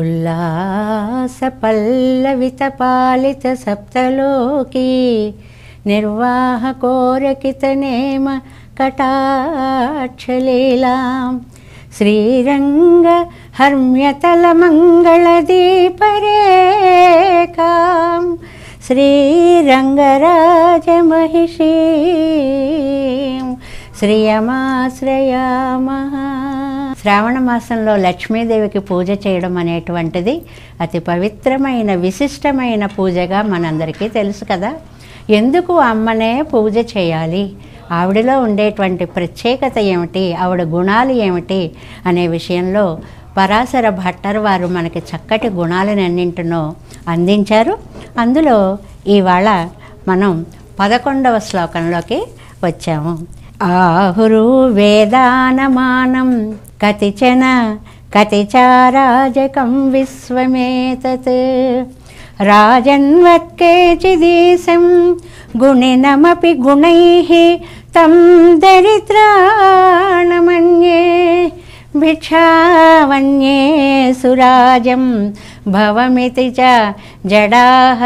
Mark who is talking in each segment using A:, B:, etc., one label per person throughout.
A: उल्लासपल्लवितपालितसप्तलोकी निर्वाहकोरकितनेमकटाक्षलीलां श्रीरङ्गहर्म्यतलमङ्गलदीपरेकां श्रीरङ्गराजमहिषी श्रियमाश्रया महा శ్రావణ మాసంలో లక్ష్మీదేవికి పూజ చేయడం అనేటువంటిది అతి పవిత్రమైన విశిష్టమైన పూజగా మనందరికీ తెలుసు కదా ఎందుకు అమ్మనే పూజ చేయాలి ఆవిడలో ఉండేటువంటి ప్రత్యేకత ఏమిటి ఆవిడ గుణాలు ఏమిటి అనే విషయంలో పరాశర భట్టర్ వారు మనకి చక్కటి గుణాలనన్నింటినో అందించారు అందులో ఇవాళ మనం పదకొండవ శ్లోకంలోకి వచ్చాము ఆహురు వేదానమానం कतिचन कति चाराजकं विश्वमेतत् राजन्वत्केचिदीशं गुणिनमपि गुणैः तं दरिद्राणमन्ये विच्छावन्ये सुराजं भवमिति च जडाः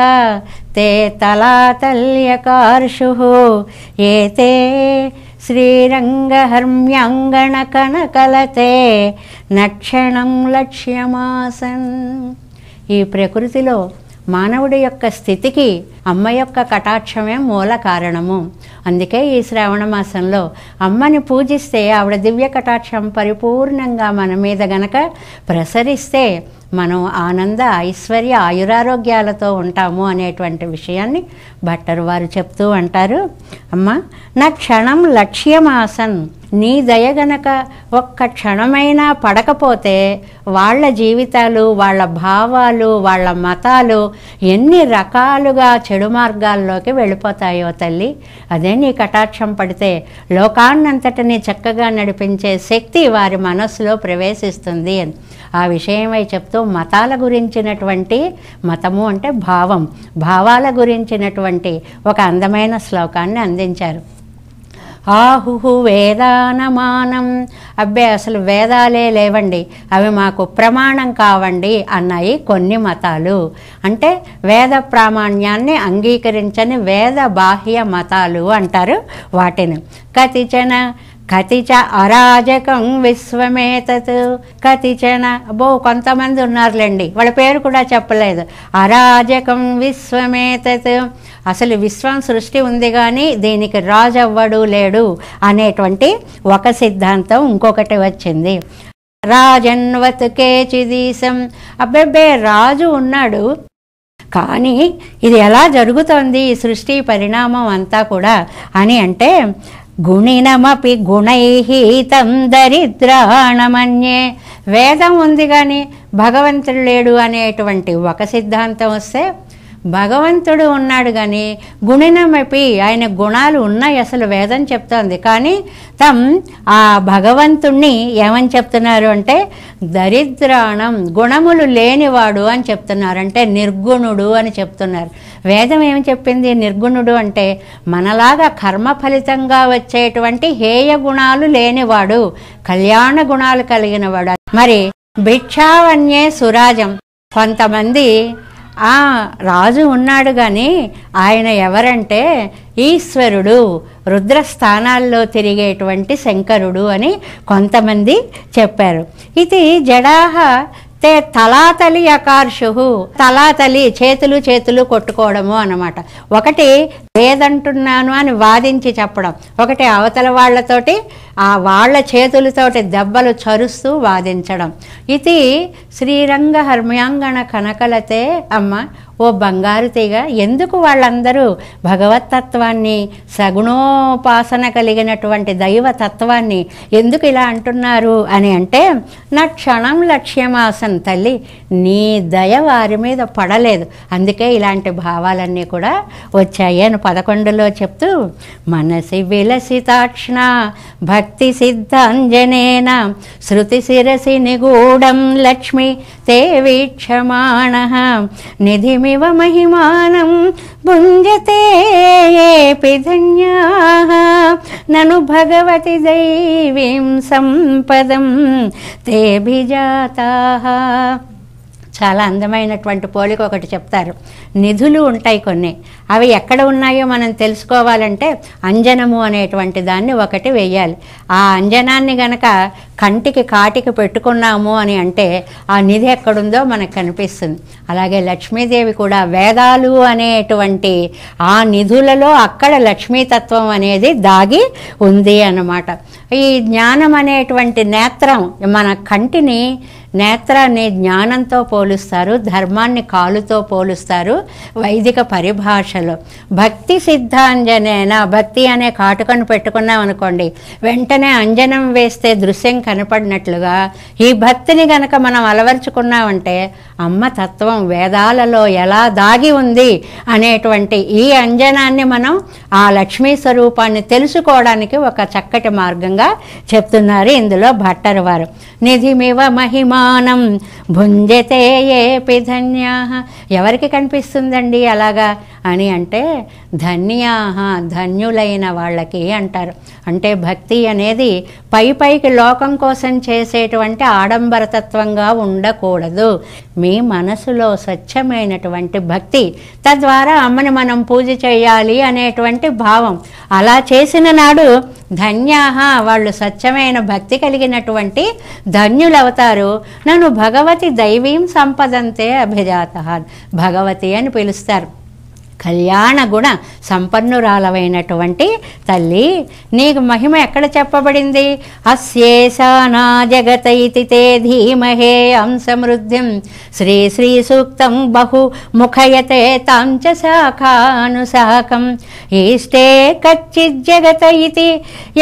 A: ते तलातल्यकार्षुः एते కనకలతే నక్షణం లక్ష్యమాసన్ ఈ ప్రకృతిలో మానవుడి యొక్క స్థితికి అమ్మ యొక్క కటాక్షమే మూల కారణము అందుకే ఈ శ్రావణ మాసంలో అమ్మని పూజిస్తే ఆవిడ దివ్య కటాక్షం పరిపూర్ణంగా మన మీద గనక ప్రసరిస్తే మనం ఆనంద ఐశ్వర్య ఆయురారోగ్యాలతో ఉంటాము అనేటువంటి విషయాన్ని భట్టరు వారు చెప్తూ అంటారు అమ్మ నా క్షణం లక్ష్యమాసన్ నీ దయ గనక ఒక్క క్షణమైనా పడకపోతే వాళ్ళ జీవితాలు వాళ్ళ భావాలు వాళ్ళ మతాలు ఎన్ని రకాలుగా చె చెడు మార్గాల్లోకి వెళ్ళిపోతాయో తల్లి అదే నీ కటాక్షం పడితే లోకాన్నంతటినీ చక్కగా నడిపించే శక్తి వారి మనస్సులో ప్రవేశిస్తుంది అని ఆ విషయమై చెప్తూ మతాల గురించినటువంటి మతము అంటే భావం భావాల గురించినటువంటి ఒక అందమైన శ్లోకాన్ని అందించారు ఆహు వేదానమానం అబ్బే అసలు వేదాలే లేవండి అవి మాకు ప్రమాణం కావండి అన్నాయి కొన్ని మతాలు అంటే వేద ప్రామాణ్యాన్ని అంగీకరించని వేద బాహ్య మతాలు అంటారు వాటిని కతిచన కతి చ అరాజకం విశ్వమేతత్ కతిచన అబ్బో కొంతమంది ఉన్నారులేండి వాళ్ళ పేరు కూడా చెప్పలేదు అరాజకం విశ్వమేతత్ అసలు విశ్వం సృష్టి ఉంది కానీ దీనికి రాజు అవ్వడు లేడు అనేటువంటి ఒక సిద్ధాంతం ఇంకొకటి వచ్చింది రాజన్వత్ కేచిదీశం అబ్బెబ్బే రాజు ఉన్నాడు కానీ ఇది ఎలా జరుగుతోంది ఈ సృష్టి పరిణామం అంతా కూడా అని అంటే గుణినమపి గుణైహీతం దరిద్రాణమన్యే వేదం ఉంది కానీ భగవంతుడు లేడు అనేటువంటి ఒక సిద్ధాంతం వస్తే భగవంతుడు ఉన్నాడు కానీ గుణినమపి ఆయన గుణాలు ఉన్నాయి అసలు వేదం చెప్తోంది కానీ తమ్ ఆ భగవంతుణ్ణి ఏమని చెప్తున్నారు అంటే దరిద్రాణం గుణములు లేనివాడు అని చెప్తున్నారు అంటే నిర్గుణుడు అని చెప్తున్నారు వేదం ఏమి చెప్పింది నిర్గుణుడు అంటే మనలాగా కర్మ ఫలితంగా వచ్చేటువంటి హేయ గుణాలు లేనివాడు కళ్యాణ గుణాలు కలిగినవాడు మరి భిక్షావన్యే సురాజం కొంతమంది ఆ రాజు ఉన్నాడు కానీ ఆయన ఎవరంటే ఈశ్వరుడు రుద్ర స్థానాల్లో తిరిగేటువంటి శంకరుడు అని కొంతమంది చెప్పారు ఇది జడాహ తే తలాతలి అకార్షు తలాతలి చేతులు చేతులు కొట్టుకోవడము అనమాట ఒకటి లేదంటున్నాను అని వాదించి చెప్పడం ఒకటి అవతల వాళ్లతోటి ఆ వాళ్ళ చేతులతోటి దెబ్బలు చరుస్తూ వాదించడం ఇది శ్రీరంగ హర్మ్యాంగణ కనకలతే అమ్మ ఓ బంగారు తీగ ఎందుకు వాళ్ళందరూ భగవతత్వాన్ని సగుణోపాసన కలిగినటువంటి దైవతత్వాన్ని ఎందుకు ఇలా అంటున్నారు అని అంటే నా క్షణం లక్ష్యమాసన్ తల్లి నీ దయ వారి మీద పడలేదు అందుకే ఇలాంటి భావాలన్నీ కూడా వచ్చాయి అని పదకొండులో చెప్తూ మనసి విలసి తాక్షణ భక్తి సిద్ధాంజనేన శృతి శిరసి నిగూఢం లక్ష్మి తే వీక్షమాణ నిధిమివ మహిమానం భుంజతే నను భగవతి దైవీం సంపదం తే బిజాతా చాలా అందమైనటువంటి పోలిక ఒకటి చెప్తారు నిధులు ఉంటాయి కొన్ని అవి ఎక్కడ ఉన్నాయో మనం తెలుసుకోవాలంటే అంజనము అనేటువంటి దాన్ని ఒకటి వేయాలి ఆ అంజనాన్ని గనక కంటికి కాటికి పెట్టుకున్నాము అని అంటే ఆ నిధి ఎక్కడుందో మనకు కనిపిస్తుంది అలాగే లక్ష్మీదేవి కూడా వేదాలు అనేటువంటి ఆ నిధులలో అక్కడ లక్ష్మీతత్వం అనేది దాగి ఉంది అన్నమాట ఈ జ్ఞానం అనేటువంటి నేత్రం మన కంటిని నేత్రాన్ని జ్ఞానంతో పోలుస్తారు ధర్మాన్ని కాలుతో పోలుస్తారు వైదిక పరిభాషలో భక్తి సిద్ధాంజనేన భక్తి అనే కాటుకను పెట్టుకున్నాం అనుకోండి వెంటనే అంజనం వేస్తే దృశ్యం కనపడినట్లుగా ఈ భక్తిని గనక మనం అలవర్చుకున్నామంటే అమ్మ తత్వం వేదాలలో ఎలా దాగి ఉంది అనేటువంటి ఈ అంజనాన్ని మనం ఆ లక్ష్మీ స్వరూపాన్ని తెలుసుకోవడానికి ఒక చక్కటి మార్గంగా చెప్తున్నారు ఇందులో భట్టరు వారు నిధిమివ మహిమా అభిమానం భుంజతే ఏపి ధన్యా ఎవరికి కనిపిస్తుందండి అలాగా అని అంటే ధన్యాహ ధన్యులైన వాళ్ళకి అంటారు అంటే భక్తి అనేది పై పైకి లోకం కోసం చేసేటువంటి ఆడంబరతత్వంగా ఉండకూడదు మీ మనసులో స్వచ్ఛమైనటువంటి భక్తి తద్వారా అమ్మని మనం పూజ చేయాలి అనేటువంటి భావం అలా చేసిన నాడు ధన్యాహ వాళ్ళు స్వచ్ఛమైన భక్తి కలిగినటువంటి ధన్యులవుతారు నన్ను భగవతి దైవీం సంపదంతే అభిజాత భగవతి అని పిలుస్తారు కళ్యాణ గుణ సంపన్నురాలవైనటువంటి తల్లి నీకు మహిమ ఎక్కడ చెప్పబడింది అస్యేశానా జగత తే ధీమహే అంశమృద్ధిం శ్రీ శ్రీ సూక్తం బహు ముఖయతే తాంచ శాఖానుశాఖం ఈష్టే కచ్చిజ్జగత ఇది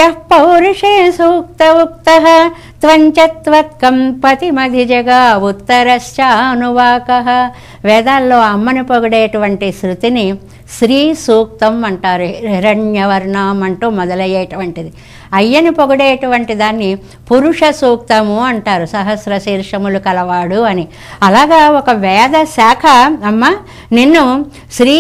A: యః పౌరుషే సూక్త ఉక్త త్వంచత్వత్కం జగా ఉత్తరశ్చానువాక వేదాల్లో అమ్మని పొగిడేటువంటి శృతిని శ్రీ సూక్తం అంటారు హిరణ్యవర్ణం అంటూ మొదలయ్యేటువంటిది అయ్యని పొగిడేటువంటి దాన్ని పురుష సూక్తము అంటారు సహస్ర శీర్షములు కలవాడు అని అలాగా ఒక వేద శాఖ అమ్మ నిన్ను శ్రీ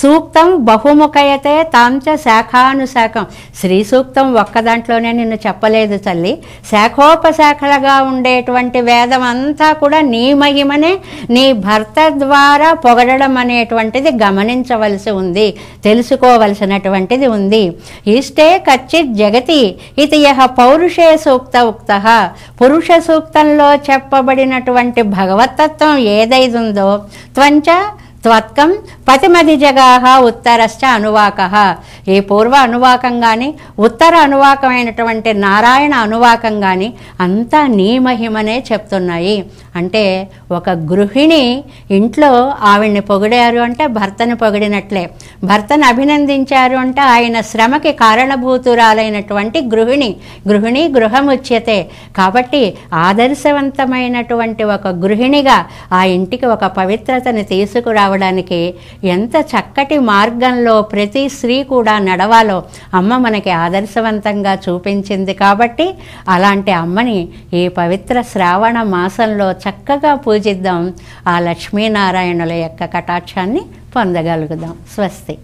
A: సూక్తం బహుముఖయతే తాంచ శాఖానుశాఖం శ్రీ సూక్తం ఒక్క దాంట్లోనే నిన్ను చెప్పలేదు తల్లి శాఖోపశాఖలుగా ఉండేటువంటి వేదం అంతా కూడా నీ మహిమనే నీ భర్త ద్వారా పొగడడం అనేటువంటిది గమనించవలసి ఉంది తెలుసుకోవలసినటువంటిది ఉంది ఇష్టే కచ్చిత్ జగతి ఇది యహ పౌరుషే సూక్త ఉక్త పురుష సూక్తంలో చెప్పబడినటువంటి భగవతత్వం ఏదైదుందో త్వంచ త్వత్కం పతిమది జగాహ ఉత్తరశ్చ అనువాక ఈ పూర్వ అనువాకం కానీ ఉత్తర అనువాకమైనటువంటి నారాయణ అనువాకం కానీ అంతా నీ మహిమనే చెప్తున్నాయి అంటే ఒక గృహిణి ఇంట్లో ఆవిడ్ని పొగిడారు అంటే భర్తను పొగిడినట్లే భర్తను అభినందించారు అంటే ఆయన శ్రమకి కారణభూతురాలైనటువంటి గృహిణి గృహిణి గృహముచ్యతే కాబట్టి ఆదర్శవంతమైనటువంటి ఒక గృహిణిగా ఆ ఇంటికి ఒక పవిత్రతను తీసుకురావాలి రావడానికి ఎంత చక్కటి మార్గంలో ప్రతి స్త్రీ కూడా నడవాలో అమ్మ మనకి ఆదర్శవంతంగా చూపించింది కాబట్టి అలాంటి అమ్మని ఈ పవిత్ర శ్రావణ మాసంలో చక్కగా పూజిద్దాం ఆ లక్ష్మీనారాయణుల యొక్క కటాక్షాన్ని పొందగలుగుదాం స్వస్తి